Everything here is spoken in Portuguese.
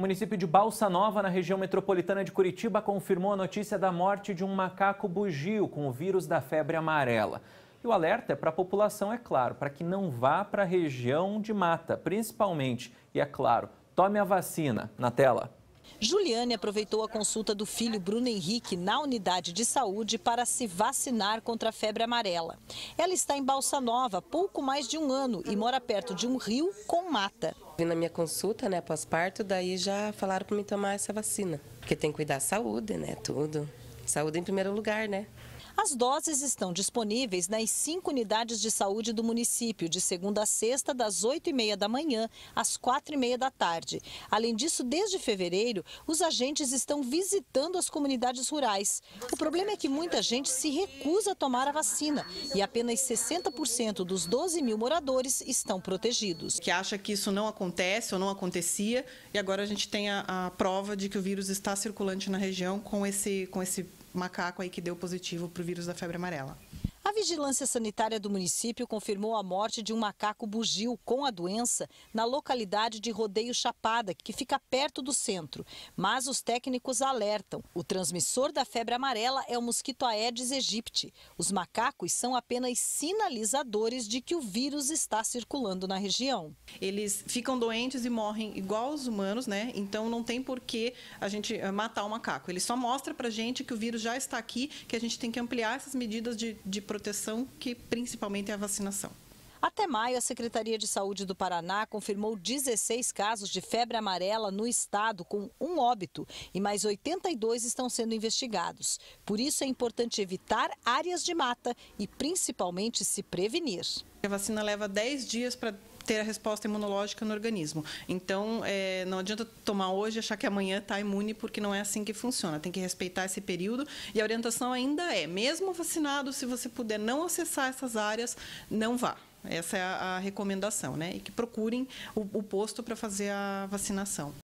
O município de Balsa Nova, na região metropolitana de Curitiba, confirmou a notícia da morte de um macaco bugio com o vírus da febre amarela. E o alerta é para a população, é claro, para que não vá para a região de mata, principalmente. E é claro, tome a vacina. Na tela. Juliane aproveitou a consulta do filho Bruno Henrique na unidade de saúde para se vacinar contra a febre amarela. Ela está em Balsa Nova, pouco mais de um ano, e mora perto de um rio com mata. Vim na minha consulta, né, pós-parto, daí já falaram para me tomar essa vacina, porque tem que cuidar da saúde, né, tudo. Saúde em primeiro lugar, né? As doses estão disponíveis nas cinco unidades de saúde do município, de segunda a sexta, das 8h30 da manhã às 4h30 da tarde. Além disso, desde fevereiro, os agentes estão visitando as comunidades rurais. O problema é que muita gente se recusa a tomar a vacina e apenas 60% dos 12 mil moradores estão protegidos. Que acha que isso não acontece ou não acontecia e agora a gente tem a, a prova de que o vírus está circulante na região com esse, com esse macaco aí que deu positivo para o vírus da febre amarela. A vigilância sanitária do município confirmou a morte de um macaco bugio com a doença na localidade de Rodeio Chapada, que fica perto do centro. Mas os técnicos alertam: o transmissor da febre amarela é o mosquito Aedes aegypti. Os macacos são apenas sinalizadores de que o vírus está circulando na região. Eles ficam doentes e morrem igual aos humanos, né? Então não tem por que a gente eh, matar o macaco. Ele só mostra pra gente que o vírus já está aqui, que a gente tem que ampliar essas medidas de, de proteção proteção, que principalmente é a vacinação. Até maio, a Secretaria de Saúde do Paraná confirmou 16 casos de febre amarela no estado, com um óbito, e mais 82 estão sendo investigados. Por isso, é importante evitar áreas de mata e, principalmente, se prevenir. A vacina leva 10 dias para ter a resposta imunológica no organismo. Então, é, não adianta tomar hoje e achar que amanhã está imune, porque não é assim que funciona. Tem que respeitar esse período. E a orientação ainda é, mesmo vacinado, se você puder não acessar essas áreas, não vá. Essa é a, a recomendação, né? E que procurem o, o posto para fazer a vacinação.